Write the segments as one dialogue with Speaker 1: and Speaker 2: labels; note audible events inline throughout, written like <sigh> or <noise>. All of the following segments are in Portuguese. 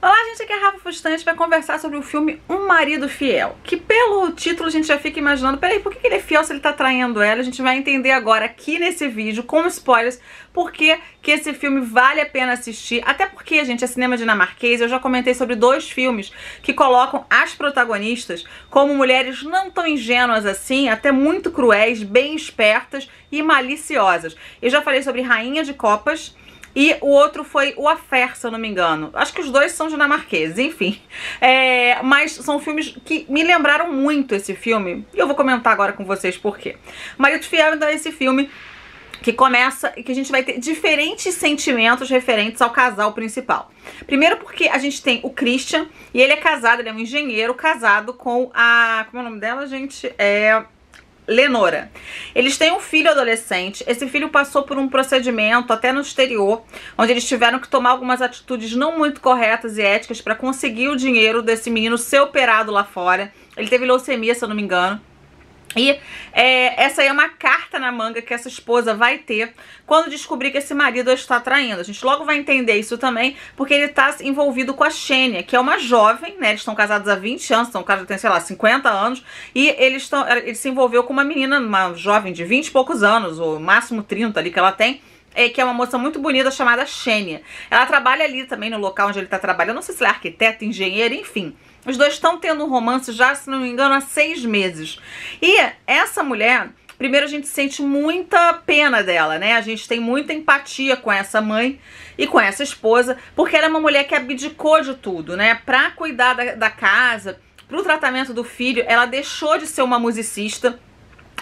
Speaker 1: Olá, gente, aqui é a Rafa Fustante vai conversar sobre o filme Um Marido Fiel, que pelo título a gente já fica imaginando, peraí, por que ele é fiel se ele tá traindo ela? A gente vai entender agora aqui nesse vídeo, com spoilers, por que que esse filme vale a pena assistir, até porque, gente, é cinema dinamarquês, eu já comentei sobre dois filmes que colocam as protagonistas como mulheres não tão ingênuas assim, até muito cruéis, bem espertas e maliciosas. Eu já falei sobre Rainha de Copas, e o outro foi O Affair, se eu não me engano. Acho que os dois são dinamarqueses, enfim. É, mas são filmes que me lembraram muito esse filme. E eu vou comentar agora com vocês por quê. Marido Fiel, então, é esse filme que começa e que a gente vai ter diferentes sentimentos referentes ao casal principal. Primeiro porque a gente tem o Christian e ele é casado, ele é um engenheiro casado com a... Como é o nome dela, gente? É... Lenora. Eles têm um filho adolescente. Esse filho passou por um procedimento até no exterior, onde eles tiveram que tomar algumas atitudes não muito corretas e éticas para conseguir o dinheiro desse menino ser operado lá fora. Ele teve leucemia, se eu não me engano. E é, essa aí é uma carta na manga que essa esposa vai ter quando descobrir que esse marido a está traindo. A gente logo vai entender isso também, porque ele está envolvido com a Xênia, que é uma jovem, né? Eles estão casados há 20 anos, estão casados, tem, sei lá, 50 anos, e eles estão, ele se envolveu com uma menina, uma jovem de 20 e poucos anos, ou máximo 30 ali que ela tem. É, que é uma moça muito bonita chamada Xênia. Ela trabalha ali também no local onde ele está trabalhando. Não sei se ela é arquiteta, engenheira, enfim. Os dois estão tendo um romance já, se não me engano, há seis meses. E essa mulher, primeiro a gente sente muita pena dela, né? A gente tem muita empatia com essa mãe e com essa esposa, porque ela é uma mulher que abdicou de tudo, né? Pra cuidar da, da casa, pro tratamento do filho, ela deixou de ser uma musicista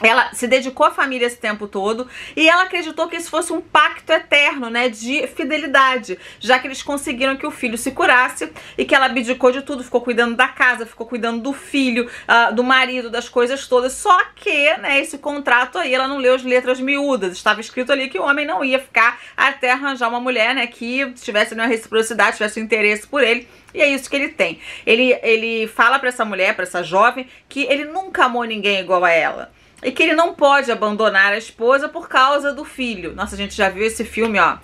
Speaker 1: ela se dedicou à família esse tempo todo e ela acreditou que isso fosse um pacto eterno, né, de fidelidade, já que eles conseguiram que o filho se curasse e que ela abdicou de tudo, ficou cuidando da casa, ficou cuidando do filho, uh, do marido, das coisas todas. Só que, né, esse contrato aí, ela não leu as letras miúdas. Estava escrito ali que o homem não ia ficar até arranjar uma mulher, né, que tivesse né, uma reciprocidade, tivesse um interesse por ele. E é isso que ele tem. Ele, ele fala para essa mulher, para essa jovem, que ele nunca amou ninguém igual a ela e que ele não pode abandonar a esposa por causa do filho. Nossa, a gente já viu esse filme, ó,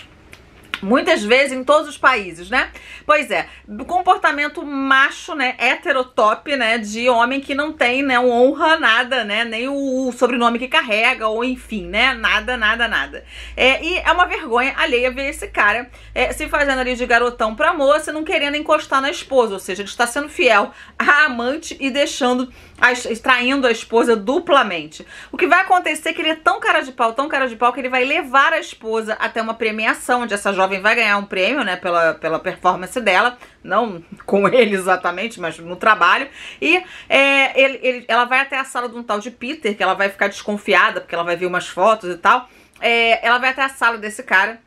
Speaker 1: Muitas vezes em todos os países, né? Pois é, comportamento macho, né, heterotop, né, de homem que não tem, né, honra nada, né, nem o, o sobrenome que carrega ou enfim, né, nada, nada, nada. É, e é uma vergonha alheia ver esse cara é, se fazendo ali de garotão pra moça, não querendo encostar na esposa, ou seja, ele está sendo fiel à amante e deixando traindo a esposa duplamente. O que vai acontecer é que ele é tão cara de pau, tão cara de pau que ele vai levar a esposa até uma premiação onde essa jovem jovem vai ganhar um prêmio, né, pela, pela performance dela, não <laughs> com ele exatamente, mas no trabalho. E é, ele, ele, ela vai até a sala de um tal de Peter, que ela vai ficar desconfiada, porque ela vai ver umas fotos e tal. É, ela vai até a sala desse cara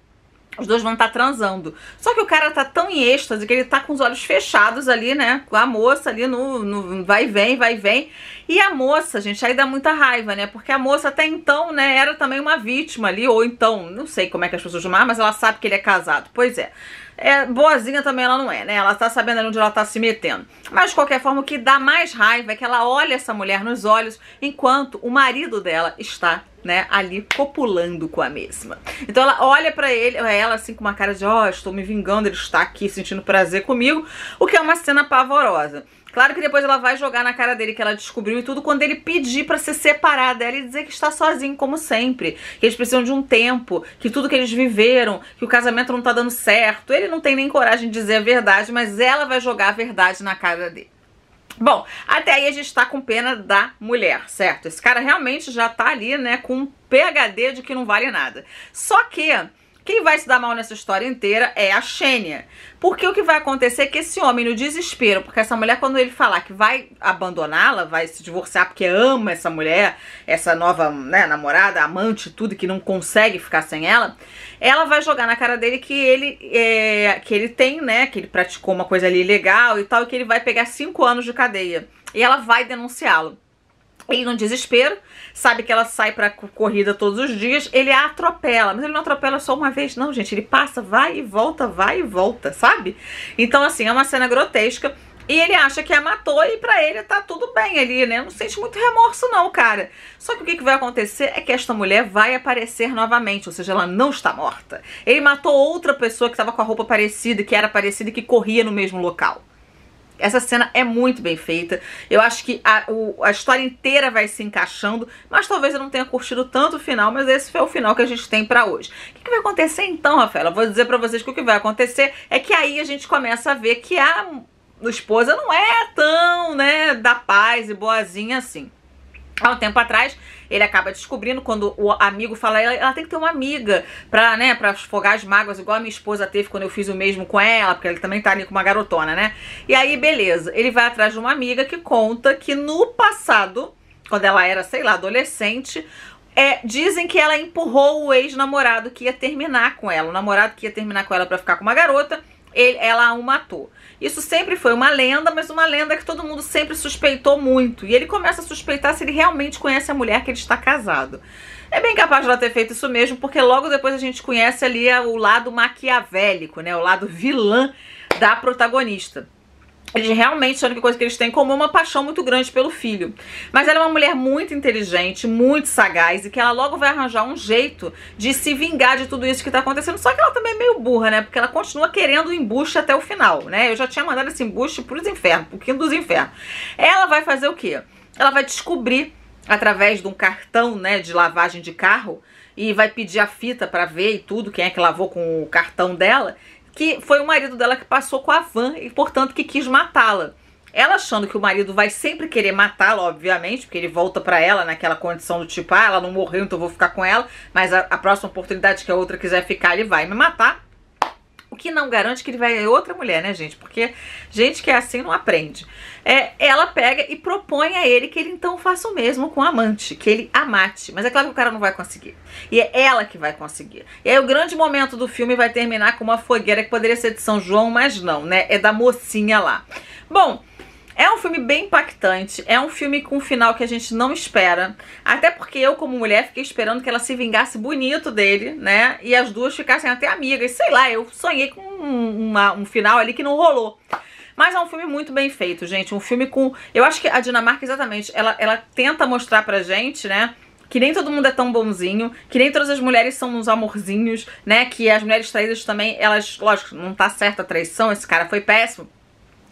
Speaker 1: os dois vão estar tá transando. Só que o cara tá tão em êxtase que ele tá com os olhos fechados ali, né? Com a moça ali no, no vai e vem, vai e vem. E a moça, gente, aí dá muita raiva, né? Porque a moça até então, né, era também uma vítima ali. Ou então, não sei como é que as pessoas chamam, mas ela sabe que ele é casado. Pois é. É, boazinha também ela não é, né? Ela tá sabendo onde ela tá se metendo. Mas de qualquer forma, o que dá mais raiva é que ela olha essa mulher nos olhos enquanto o marido dela está né, ali copulando com a mesma. Então ela olha para ele, é ela assim com uma cara de, ó, oh, estou me vingando, ele está aqui sentindo prazer comigo, o que é uma cena pavorosa. Claro que depois ela vai jogar na cara dele que ela descobriu e tudo quando ele pedir para se separar dela e dizer que está sozinho, como sempre. Que eles precisam de um tempo, que tudo que eles viveram, que o casamento não tá dando certo. Ele não tem nem coragem de dizer a verdade, mas ela vai jogar a verdade na cara dele. Bom, até aí a gente tá com pena da mulher, certo? Esse cara realmente já tá ali, né, com um PHD de que não vale nada. Só que quem vai se dar mal nessa história inteira é a Xênia. Porque o que vai acontecer é que esse homem, no desespero, porque essa mulher, quando ele falar que vai abandoná-la, vai se divorciar porque ama essa mulher, essa nova né, namorada, amante, tudo, que não consegue ficar sem ela, ela vai jogar na cara dele que ele, é, que ele tem, né, que ele praticou uma coisa ali ilegal e tal, e que ele vai pegar cinco anos de cadeia. E ela vai denunciá-lo. Ele não desespero, sabe que ela sai pra corrida todos os dias, ele a atropela, mas ele não atropela só uma vez, não, gente, ele passa, vai e volta, vai e volta, sabe? Então, assim, é uma cena grotesca, e ele acha que a matou e pra ele tá tudo bem ali, né? Não sente muito remorso não, cara. Só que o que, que vai acontecer é que esta mulher vai aparecer novamente, ou seja, ela não está morta. Ele matou outra pessoa que tava com a roupa parecida, que era parecida e que corria no mesmo local. Essa cena é muito bem feita. Eu acho que a, o, a história inteira vai se encaixando, mas talvez eu não tenha curtido tanto o final, mas esse foi o final que a gente tem para hoje. O que, que, vai acontecer então, Rafaela? Vou dizer para vocês que o que vai acontecer é que aí a gente começa a ver que a esposa não é tão, né, da paz e boazinha assim. Há um tempo atrás, ele acaba descobrindo quando o amigo fala, ela, ela, tem que ter uma amiga pra, né, pra esfogar as mágoas, igual a minha esposa teve quando eu fiz o mesmo com ela, porque ele também tá ali com uma garotona, né? E aí, beleza, ele vai atrás de uma amiga que conta que no passado, quando ela era, sei lá, adolescente, é, dizem que ela empurrou o ex-namorado que ia terminar com ela, o namorado que ia terminar com ela pra ficar com uma garota, ele, ela o matou. Isso sempre foi uma lenda, mas uma lenda que todo mundo sempre suspeitou muito. E ele começa a suspeitar se ele realmente conhece a mulher que ele está casado. É bem capaz de ela ter feito isso mesmo, porque logo depois a gente conhece ali o lado maquiavélico, né? O lado vilã da protagonista eles realmente a única coisa que eles têm como é uma paixão muito grande pelo filho. Mas ela é uma mulher muito inteligente, muito sagaz e que ela logo vai arranjar um jeito de se vingar de tudo isso que tá acontecendo. Só que ela também é meio burra, né? Porque ela continua querendo o embuste até o final, né? Eu já tinha mandado esse embuste pros infernos, pro quinto dos infernos. Ela vai fazer o quê? Ela vai descobrir através de um cartão, né, de lavagem de carro e vai pedir a fita para ver e tudo, quem é que lavou com o cartão dela que foi o marido dela que passou com a van e, portanto, que quis matá-la. Ela achando que o marido vai sempre querer matá-la, obviamente, porque ele volta para ela naquela condição do tipo, ah, ela não morreu, então eu vou ficar com ela, mas a, a próxima oportunidade que a outra quiser ficar, ele vai me matar. O que não garante que ele vai é outra mulher, né, gente? Porque gente que é assim não aprende. É, ela pega e propõe a ele que ele então faça o mesmo com o amante, que ele amate. Mas é claro que o cara não vai conseguir. E é ela que vai conseguir. E aí o grande momento do filme vai terminar com uma fogueira que poderia ser de São João, mas não, né? É da mocinha lá. Bom, é um filme bem impactante, é um filme com um final que a gente não espera. Até porque eu, como mulher, fiquei esperando que ela se vingasse bonito dele, né? E as duas ficassem até amigas. Sei lá, eu sonhei com uma, um final ali que não rolou. Mas é um filme muito bem feito, gente. Um filme com. Eu acho que a Dinamarca, exatamente, ela, ela tenta mostrar pra gente, né? que nem todo mundo é tão bonzinho, que nem todas as mulheres são uns amorzinhos, né? Que as mulheres traídas também, elas, lógico, não tá certa a traição, esse cara foi péssimo,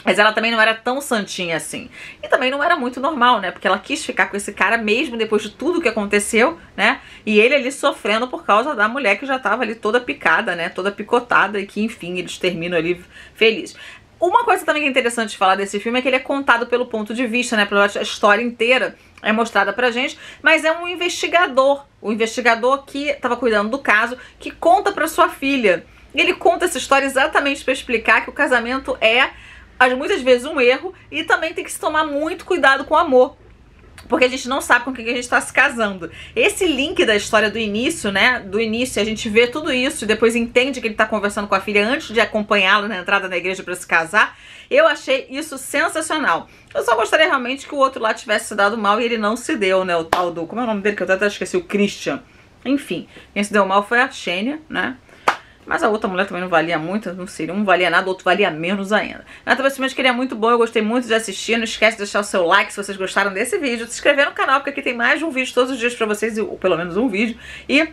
Speaker 1: mas ela também não era tão santinha assim. E também não era muito normal, né? Porque ela quis ficar com esse cara mesmo depois de tudo que aconteceu, né? E ele ali sofrendo por causa da mulher que já tava ali toda picada, né? Toda picotada e que, enfim, eles terminam ali felizes. Uma coisa também que é interessante de falar desse filme é que ele é contado pelo ponto de vista, né? Pela história inteira é mostrada pra gente, mas é um investigador, o investigador que tava cuidando do caso, que conta pra sua filha. E ele conta essa história exatamente para explicar que o casamento é às muitas vezes um erro e também tem que se tomar muito cuidado com o amor. Porque a gente não sabe com quem a gente está se casando. Esse link da história do início, né? Do início, a gente vê tudo isso, depois entende que ele está conversando com a filha antes de acompanhá-la na entrada da igreja para se casar. Eu achei isso sensacional. Eu só gostaria realmente que o outro lá tivesse se dado mal e ele não se deu, né? O tal do. Como é o nome dele? Que eu até esqueci, o Christian. Enfim, quem se deu mal foi a Xênia, né? Mas a outra mulher também não valia muito, não seria. Um valia nada, o outro valia menos ainda. Mas também esse queria muito bom, eu gostei muito de assistir. Não esquece de deixar o seu like se vocês gostaram desse vídeo. Se inscrever no canal, porque aqui tem mais de um vídeo todos os dias pra vocês, ou pelo menos um vídeo. E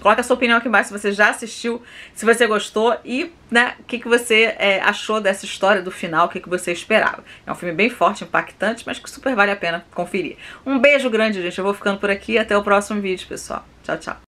Speaker 1: Coloca a sua opinião aqui embaixo se você já assistiu, se você gostou e né, o que, que você é, achou dessa história do final, o que, que você esperava. É um filme bem forte, impactante, mas que super vale a pena conferir. Um beijo grande, gente. Eu vou ficando por aqui até o próximo vídeo, pessoal. Tchau, tchau.